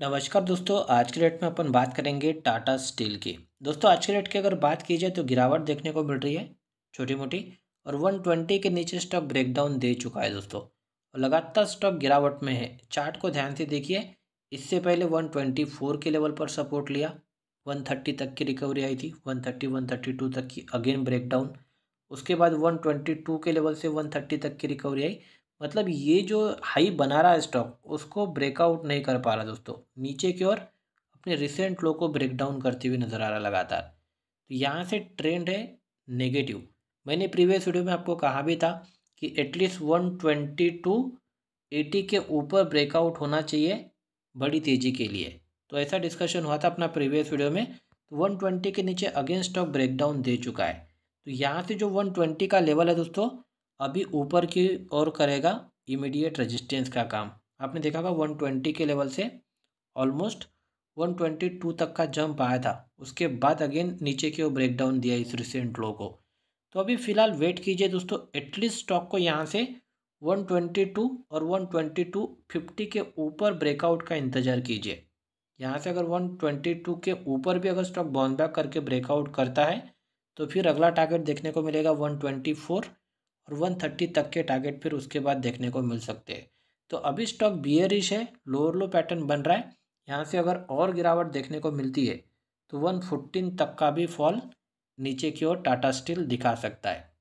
नमस्कार दोस्तों आज के डेट में अपन बात करेंगे टाटा स्टील की दोस्तों आज के डेट की अगर बात की जाए तो गिरावट देखने को मिल रही है छोटी मोटी और 120 के नीचे स्टॉक ब्रेकडाउन दे चुका है दोस्तों और लगातार स्टॉक गिरावट में है चार्ट को ध्यान से देखिए इससे पहले 124 के लेवल पर सपोर्ट लिया 130 तक की रिकवरी आई थी 130 132 तक की अगेन ब्रेकडाउन उसके बाद 122 के लेवल से 130 तक की रिकवरी आई मतलब ये जो हाई बना रहा है स्टॉक उसको ब्रेकआउट नहीं कर पा रहा दोस्तों नीचे की ओर अपने रिसेंट लो को ब्रेक डाउन करते हुए नज़र आ रहा लगातार तो यहाँ से ट्रेंड है नेगेटिव मैंने प्रीवियस वीडियो में आपको कहा भी था कि at least one twenty two eighty के ऊपर ब्रेकआउट होना चाहिए बड़ी तेज़ी के लिए तो ऐसा डिस्कशन हुआ था अपना प्रीवियस वीडियो में तो वन ट्वेंटी के नीचे अगेन स्टॉक ब्रेकडाउन दे चुका है तो यहाँ से जो वन ट्वेंटी का लेवल है दोस्तों अभी ऊपर की ओर करेगा इमीडिएट रेजिस्टेंस का काम आपने देखा होगा वन ट्वेंटी के लेवल से ऑलमोस्ट वन ट्वेंटी टू तक का जंप आया था उसके बाद अगेन नीचे की ओर ब्रेकडाउन दिया इस रिसेंट लो को तो अभी फ़िलहाल वेट कीजिए दोस्तों एटलीस्ट स्टॉक को यहाँ से 122 और 122 50 के ऊपर ब्रेकआउट का इंतज़ार कीजिए यहाँ से अगर 122 के ऊपर भी अगर स्टॉक बाउंस बैक करके ब्रेकआउट करता है तो फिर अगला टारगेट देखने को मिलेगा 124 और वन थर्टी तक के टारगेट फिर उसके बाद देखने को मिल सकते हैं तो अभी स्टॉक बियरिश है लोअर लो पैटर्न बन रहा है यहाँ से अगर और गिरावट देखने को मिलती है तो वन तक का भी फॉल नीचे की ओर टाटा स्टील दिखा सकता है